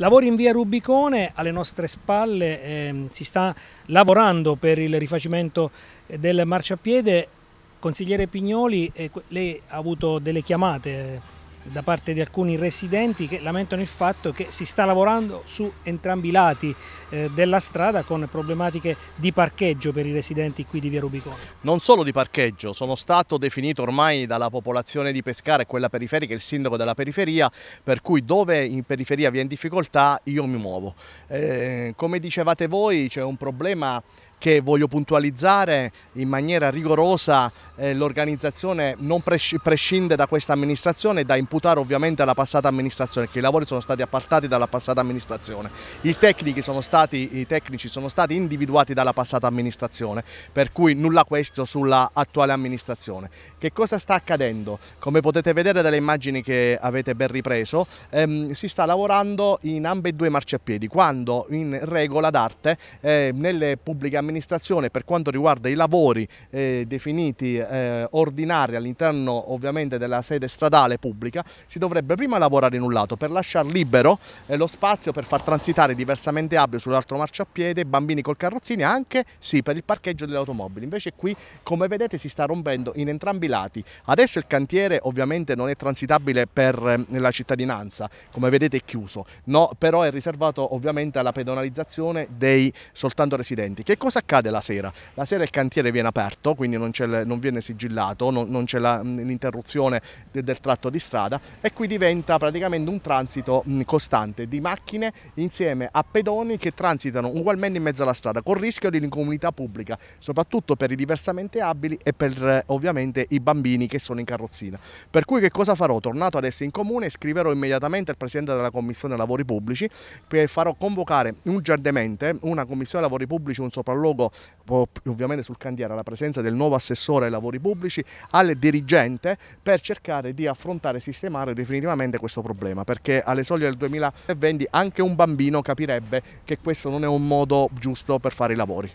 Lavori in via Rubicone, alle nostre spalle eh, si sta lavorando per il rifacimento eh, del marciapiede. Consigliere Pignoli, eh, lei ha avuto delle chiamate eh, da parte di alcuni residenti che lamentano il fatto che si sta lavorando su entrambi i lati eh, della strada con problematiche di parcheggio per i residenti qui di Via Rubicone. Non solo di parcheggio, sono stato definito ormai dalla popolazione di Pescara e quella periferica, il sindaco della periferia, per cui dove in periferia vi è in difficoltà io mi muovo. Eh, come dicevate voi c'è un problema che voglio puntualizzare in maniera rigorosa eh, l'organizzazione non prescinde da questa amministrazione da imputare ovviamente alla passata amministrazione, che i lavori sono stati appaltati dalla passata amministrazione. Stati, I tecnici sono stati individuati dalla passata amministrazione, per cui nulla questo sulla attuale amministrazione. Che cosa sta accadendo? Come potete vedere dalle immagini che avete ben ripreso, ehm, si sta lavorando in ambedue marciapiedi, quando in regola d'arte eh, nelle pubbliche amministrazioni amministrazione per quanto riguarda i lavori eh, definiti eh, ordinari all'interno ovviamente della sede stradale pubblica, si dovrebbe prima lavorare in un lato per lasciare libero eh, lo spazio per far transitare diversamente abili sull'altro marciapiede, bambini col carrozzini anche sì, per il parcheggio delle automobili. Invece qui come vedete si sta rompendo in entrambi i lati. Adesso il cantiere ovviamente non è transitabile per ehm, la cittadinanza, come vedete è chiuso, no, però è riservato ovviamente alla pedonalizzazione dei soltanto residenti. Che cosa cosa accade la sera? La sera il cantiere viene aperto, quindi non, non viene sigillato, non, non c'è l'interruzione de, del tratto di strada e qui diventa praticamente un transito costante di macchine insieme a pedoni che transitano ugualmente in mezzo alla strada con rischio di incomunità pubblica, soprattutto per i diversamente abili e per eh, ovviamente i bambini che sono in carrozzina. Per cui che cosa farò? Tornato adesso in comune scriverò immediatamente al Presidente della Commissione Lavori Pubblici e farò convocare urgentemente una Commissione Lavori Pubblici, un sopralluogo sopralluogo ovviamente sul cantiere la presenza del nuovo assessore ai lavori pubblici, al dirigente per cercare di affrontare e sistemare definitivamente questo problema perché alle soglie del 2020 anche un bambino capirebbe che questo non è un modo giusto per fare i lavori.